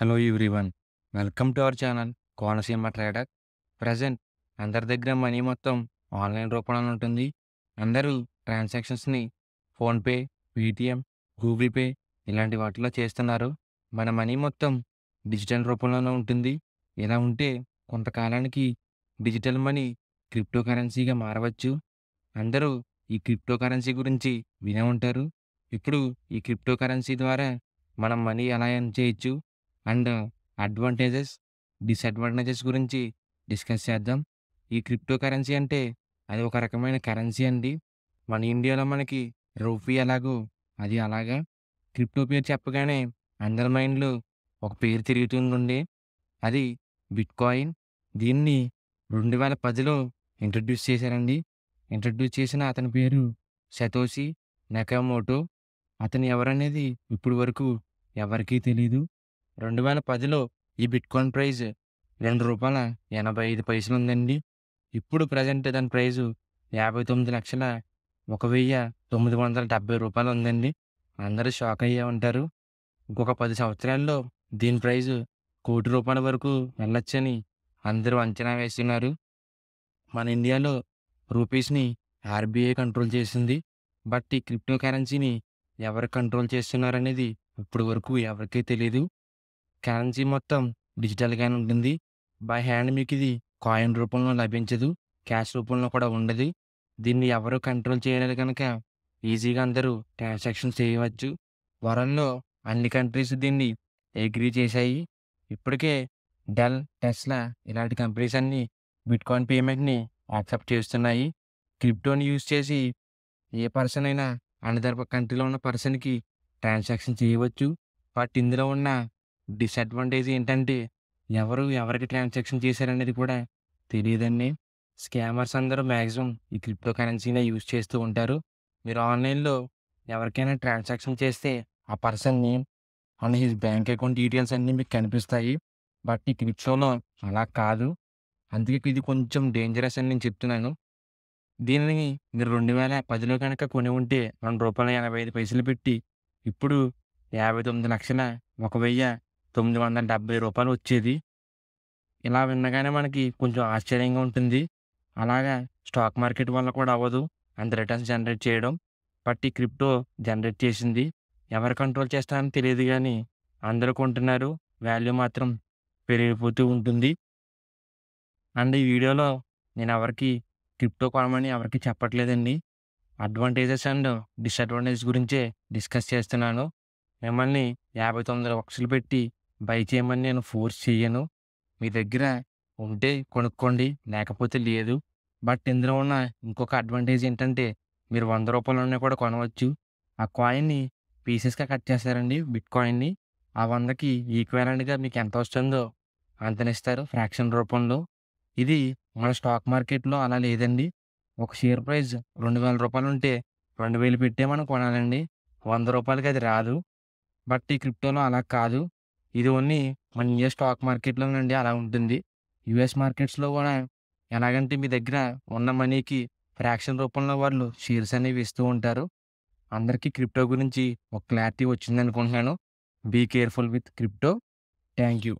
hello everyone welcome to our channel Konaseema trader present అందరి దగ్గర money మొత్తం ఆన్లైన్ రూపంలో ఉంటుంది అందరూ ట్రాన్సాక్షన్స్ని ఫోన్పే పేటిఎం గూగుల్ పే ఇలాంటి వాటిలో చేస్తున్నారు మన మనీ మొత్తం డిజిటల్ రూపంలోనే ఉంటుంది ఇలా ఉంటే కొంతకాలానికి డిజిటల్ మనీ క్రిప్టో కరెన్సీగా మారవచ్చు అందరూ ఈ క్రిప్టో కరెన్సీ గురించి వినే ఉంటారు ఇప్పుడు ఈ క్రిప్టో కరెన్సీ ద్వారా మనం మనీ ఎలా ఎర్న్ చేయొచ్చు అండ్ అడ్వాంటేజెస్ డిసడ్వాంటేజెస్ గురించి డిస్కస్ చేద్దాం ఈ క్రిప్టో కరెన్సీ అంటే అది ఒక రకమైన కరెన్సీ అండి మన ఇండియాలో మనకి రూపీ ఎలాగో అది అలాగా క్రిప్టో పేరు చెప్పగానే అందరి మైండ్లో ఒక పేరు తిరుగుతుందండి అది బిట్కాయిన్ దీన్ని రెండు వేల పదిలో ఇంట్రడ్యూస్ చేశారండి ఇంట్రడ్యూస్ చేసిన అతని పేరు సతోషి నెకామోటో అతను ఎవరనేది ఇప్పుడు వరకు ఎవరికీ తెలియదు రెండు వేల పదిలో ఈ బిట్కాయిన్ ప్రైజ్ రెండు రూపాయల ఎనభై ఐదు పైసలు ఉందండి ఇప్పుడు ప్రజెంట్ దాని ప్రైజు యాభై తొమ్మిది లక్షల ఒక వెయ్యి తొమ్మిది వందల డెబ్బై రూపాయలు ఉందండి అందరూ షాక్ అయ్యే ఉంటారు ఇంకొక పది సంవత్సరాల్లో దీని ప్రైజు కోటి రూపాయల వరకు వెళ్ళొచ్చని అందరూ అంచనా వేస్తున్నారు మన ఇండియాలో రూపీస్ని ఆర్బీఐ కంట్రోల్ చేసింది బట్ ఈ క్రిప్టో కరెన్సీని ఎవరు కంట్రోల్ చేస్తున్నారనేది ఇప్పటి వరకు ఎవరికీ తెలియదు కరెన్సీ మొత్తం డిజిటల్గానే ఉంటుంది బై హ్యాండ్ మీకు ఇది కాయిన్ రూపంలో లభించదు క్యాష్ రూపంలో కూడా ఉండదు దీన్ని ఎవరు కంట్రోల్ చేయలేరు కనుక ఈజీగా అందరూ ట్రాన్సాక్షన్స్ చేయవచ్చు వరల్లో అన్ని కంట్రీస్ దీన్ని అగ్రీ చేశాయి ఇప్పటికే డెల్ టెస్లా ఇలాంటి కంపెనీస్ అన్నీ బిట్కాయిన్ పేమెంట్ని యాక్సెప్ట్ చేస్తున్నాయి క్రిప్టోని యూజ్ చేసి ఏ పర్సన్ అయినా అనదర్ కంట్రీలో ఉన్న పర్సన్కి ట్రాన్సాక్షన్ చేయవచ్చు బట్ ఇందులో ఉన్న డిసడ్వాంటేజ్ ఏంటంటే ఎవరు ఎవరికి ట్రాన్సాక్షన్ చేశారనేది కూడా తెలియదండి స్కామర్స్ అందరూ మ్యాక్సిమం ఈ క్రిప్టో కరెన్సీనే యూజ్ చేస్తూ ఉంటారు మీరు ఆన్లైన్లో ఎవరికైనా ట్రాన్సాక్షన్ చేస్తే ఆ పర్సన్ని and his bank account details అన్నీ మీకు కనిపిస్తాయి బట్ ఈ క్రిప్టోలో అలా కాదు అందుకే ఇది కొంచెం డేంజరస్ అని నేను చెప్తున్నాను దీనిని మీరు రెండు వేల పదిలో కనుక కొని ఉంటే రెండు రూపాయల ఎనభై ఐదు పైసలు పెట్టి ఇప్పుడు యాభై తొమ్మిది లక్షల ఒక వెయ్యి తొమ్మిది వందల డెబ్బై రూపాయలు వచ్చేది ఇలా విన్నగానే మనకి కొంచెం ఆశ్చర్యంగా ఉంటుంది అలాగా స్టాక్ మార్కెట్ వల్ల కూడా అవ్వదు అంత రిటర్న్స్ జనరేట్ చేయడం బట్ ఈ క్రిప్టో జనరేట్ చేసింది ఎవరు కంట్రోల్ చేస్తారని తెలియదు కానీ అందరూ కొంటున్నారు వాల్యూ మాత్రం పెరిగిపోతూ ఉంటుంది అండ్ ఈ వీడియోలో నేను ఎవరికి క్రిప్టో కొనమని ఎవరికి చెప్పట్లేదండి అడ్వాంటేజెస్ అండ్ డిసడ్వాంటేజెస్ గురించే డిస్కస్ చేస్తున్నాను మిమ్మల్ని యాభై తొమ్మిది లక్షలు పెట్టి బై చేయమని నేను ఫోర్స్ చేయను మీ దగ్గర ఉంటే కొనుక్కోండి లేకపోతే లేదు బట్ ఇందులో ఉన్న ఇంకొక అడ్వాంటేజ్ ఏంటంటే మీరు వంద రూపాయలున్నా కూడా కొనవచ్చు ఆ కాయిన్ని పీసెస్గా కట్ చేస్తారండి బిట్ కాయిన్ని ఆ వందకి అండ్గా మీకు ఎంత వస్తుందో అంతనిస్తారు ఫ్రాక్షన్ రూపంలో ఇది మన స్టాక్ మార్కెట్లో అలా లేదండి ఒక షేర్ ప్రైస్ రెండు వేల రూపాయలు ఉంటే రెండు వేలు పెట్టే మనం కొనాలండి వంద రూపాయలకి అది రాదు బట్ ఈ క్రిప్టోలో అలా కాదు ఇది ఓన్లీ మన ఇండియా స్టాక్ మార్కెట్లోనండి అలా ఉంటుంది యుఎస్ మార్కెట్స్లో కూడా ఎలాగంటే మీ దగ్గర ఉన్న మనీకి ఫ్రాక్షన్ రూపంలో వాళ్ళు షేర్స్ అనేవి ఇస్తూ ఉంటారు అందరికీ క్రిప్టో గురించి ఒక క్లారిటీ వచ్చింది అనుకుంటున్నాను be careful with crypto thank you